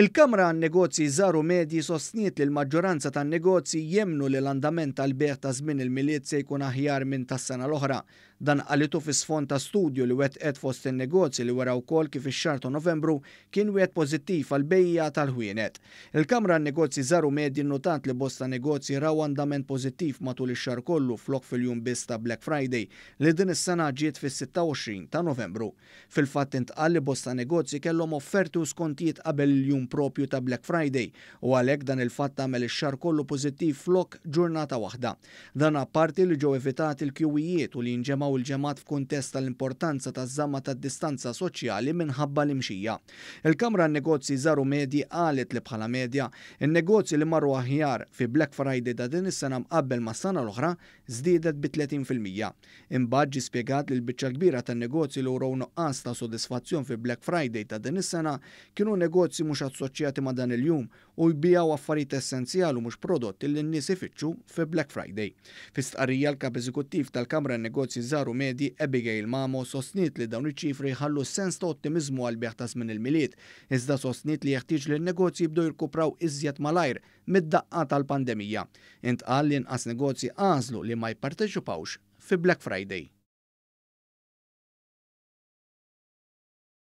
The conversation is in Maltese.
Il-Kamra għan negozji żaru medji sostniet li l-maġġoranza tan negozji jemnu li l-andament tal-beħ ta' żmien il-miliet se jkun aħjar minn tas-sena l-oħra. Dan qalitu fi sfond ta' studju li wet qed fost in-negozji li wara wkoll kif ix-xar ta' Novembru kien wet pożittiv għal bejja tal-ħwienet. Il-Kamra għan negozji żaru medji notant li bosta negozji raw andament pożittiv matul ix-xar kollu flok fil-jum biss ta' Black Friday li din is-sena ġiet fis-26 ta' Novembru. Fil-fatt intqal li bosta negozji kellhom offerti u skontijiet qabel il-jum propju ta' Black Friday u għalhekk dan il-fatt tagħmel ix-xar kollu pożittiv flok ġurnata waħda. Dan apparti li ġew evitat il-kjuwijiet u li nġemaw il-ġemat f'kuntest tal-importanza taż-żamma ta' distanza soċjali minħabba l-imxija. Il-Kamra n-negozji żaru medi qalet li bħala medja in-negozji li marru aħjar fi Black Friday ta' din is-sena mqabbel ma' sena l-oħra żdiedet bi 30%. Imbagħad spiegat spjegat li l-biċċa kbira tan-negozji li uraw nuqqas ta' sodisfazzjon fi Black Friday ta' din is-sena kienu negozji mhux assoċjati ma' dan il-jum u jbijaw affarijiet essenzjali mhux prodotti li n-nies ifittxu fi Black Friday. Fistqarrija l-kap eżekuttiv tal-Kamra Negozji Żaru Medi Abigail Mamo sostnit li dawn iċ-ċifri ħallu sens ta' ottimiżmu għal bieħ ta' il-miliet, iżda sostnit li jeħtieġ li n-negozji jibdu jirkupraw iżjed malajr mid-daqqa tal-pandemija. Intqal li inqas negozji għażlu li ma jipparteċipawx fi Black Friday.